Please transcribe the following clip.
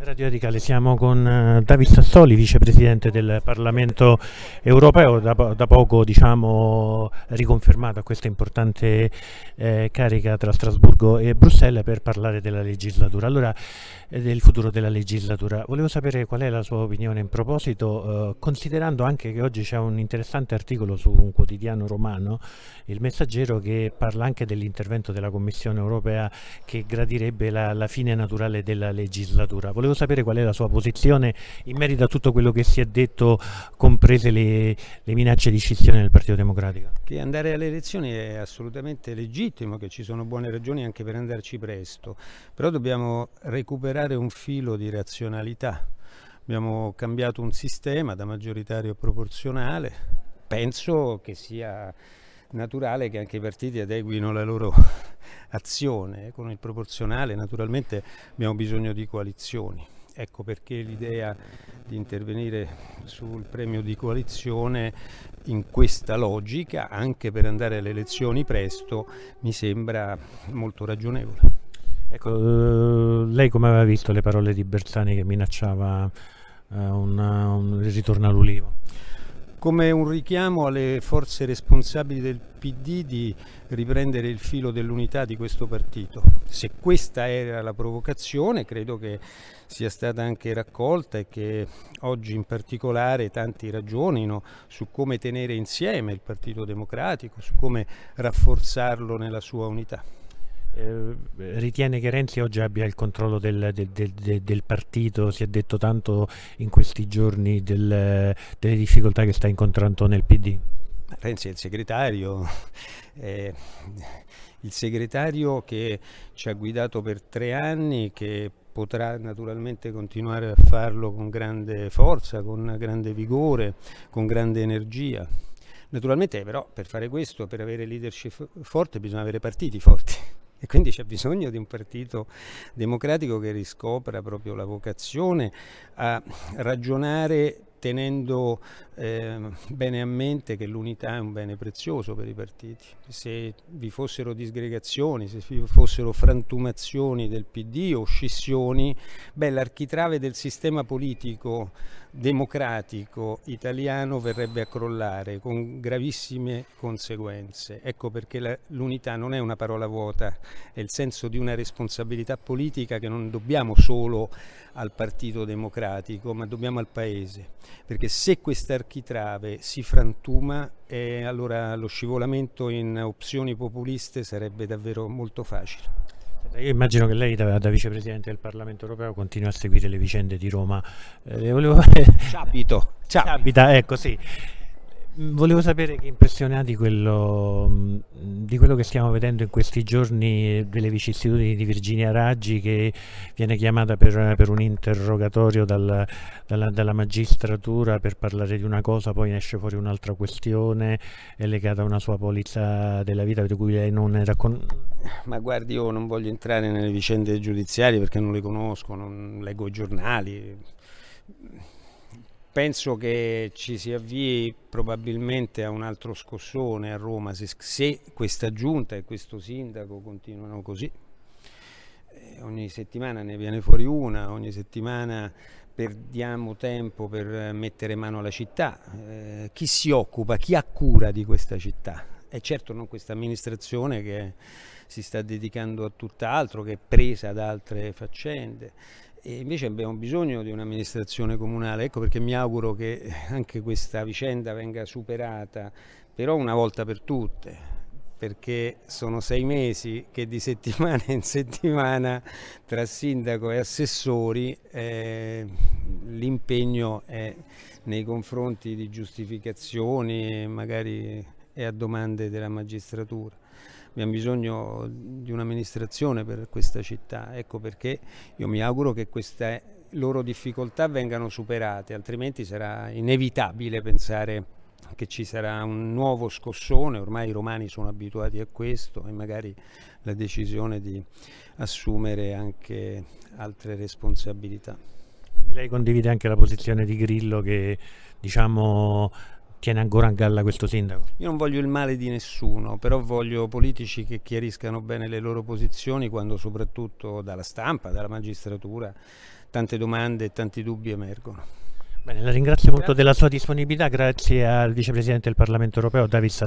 Radio Radicale, siamo con eh, David Sassoli, vicepresidente del Parlamento europeo, da, da poco diciamo, riconfermato a questa importante eh, carica tra Strasburgo e Bruxelles per parlare della legislatura. Allora, eh, del futuro della legislatura. Volevo sapere qual è la sua opinione in proposito, eh, considerando anche che oggi c'è un interessante articolo su un quotidiano romano, il Messaggero, che parla anche dell'intervento della Commissione europea che gradirebbe la, la fine naturale della legislatura. Volevo volevo sapere qual è la sua posizione in merito a tutto quello che si è detto, comprese le, le minacce di scissione del Partito Democratico. Che andare alle elezioni è assolutamente legittimo, che ci sono buone ragioni anche per andarci presto, però dobbiamo recuperare un filo di razionalità. Abbiamo cambiato un sistema da maggioritario a proporzionale, penso che sia naturale che anche i partiti adeguino la loro azione. Eh, con il proporzionale naturalmente abbiamo bisogno di coalizioni. Ecco perché l'idea di intervenire sul premio di coalizione in questa logica, anche per andare alle elezioni presto, mi sembra molto ragionevole. Ecco, eh, lei come aveva visto le parole di Bersani che minacciava eh, un, un ritorno all'ulivo? come un richiamo alle forze responsabili del PD di riprendere il filo dell'unità di questo partito. Se questa era la provocazione, credo che sia stata anche raccolta e che oggi in particolare tanti ragionino su come tenere insieme il Partito Democratico, su come rafforzarlo nella sua unità. Eh, ritiene che Renzi oggi abbia il controllo del, del, del, del, partito, si è detto tanto in questi giorni delle difficoltà che sta incontrando nel PD? Renzi è il segretario, eh, il segretario che ci ha guidato per tre anni, che potrà naturalmente continuare a farlo con grande forza, con grande vigore, con grande energia. Naturalmente però per fare questo, per avere leadership forte, bisogna avere partiti forti. E quindi c'è bisogno di un partito democratico che riscopra proprio la vocazione a ragionare tenendo eh, bene a mente che l'unità è un bene prezioso per i partiti. Se vi fossero disgregazioni, se vi fossero frantumazioni del PD o scissioni, beh, l'architrave del sistema politico democratico italiano verrebbe a crollare con gravissime conseguenze. Ecco perché l'unità non è una parola vuota, è il senso di una responsabilità politica che non dobbiamo solo al Partito Democratico, ma dobbiamo al Paese perché se questa architrave si frantuma eh, allora lo scivolamento in opzioni populiste sarebbe davvero molto facile. Io immagino che lei da, da, vicepresidente del Parlamento europeo continua a seguire le vicende di Roma. Eh, volevo... Ci abito, ci abita, ecco sì. Mm, volevo sapere che impressione ha di quello, mm, di quello, che stiamo vedendo in questi giorni delle vicissitudini di Virginia Raggi che viene chiamata per, per un interrogatorio dal, dalla, dalla, magistratura per parlare di una cosa, poi ne esce fuori un'altra questione è legata a una sua polizza della vita di cui lei non era con... Ma guardi, io non voglio entrare nelle vicende giudiziarie perché non le conosco, non leggo i giornali penso che ci si avvii probabilmente a un altro scossone a Roma se, se questa giunta e questo sindaco continuano così. Eh, ogni settimana ne viene fuori una, ogni settimana perdiamo tempo per mettere mano alla città. Eh, chi si occupa, chi ha cura di questa città? E certo non questa amministrazione che si sta dedicando a tutt'altro, che è presa da altre faccende. E invece abbiamo bisogno di un'amministrazione comunale, ecco perché mi auguro che anche questa vicenda venga superata, però una volta per tutte, perché sono sei mesi che di settimana in settimana tra sindaco e assessori eh, l'impegno è nei confronti di giustificazioni magari è a domande della magistratura abbiamo bisogno di un'amministrazione per questa città, ecco perché io mi auguro che queste loro difficoltà vengano superate, altrimenti sarà inevitabile pensare che ci sarà un nuovo scossone, ormai i romani sono abituati a questo e magari la decisione di assumere anche altre responsabilità. Quindi lei condivide anche la posizione di Grillo che diciamo tiene ancora a galla questo sindaco? Io non voglio il male di nessuno, però voglio politici che chiariscano bene le loro posizioni quando soprattutto dalla stampa, dalla magistratura, tante domande e tanti dubbi emergono. Bene, la ringrazio molto della sua disponibilità, grazie al vicepresidente del Parlamento europeo David Sassini.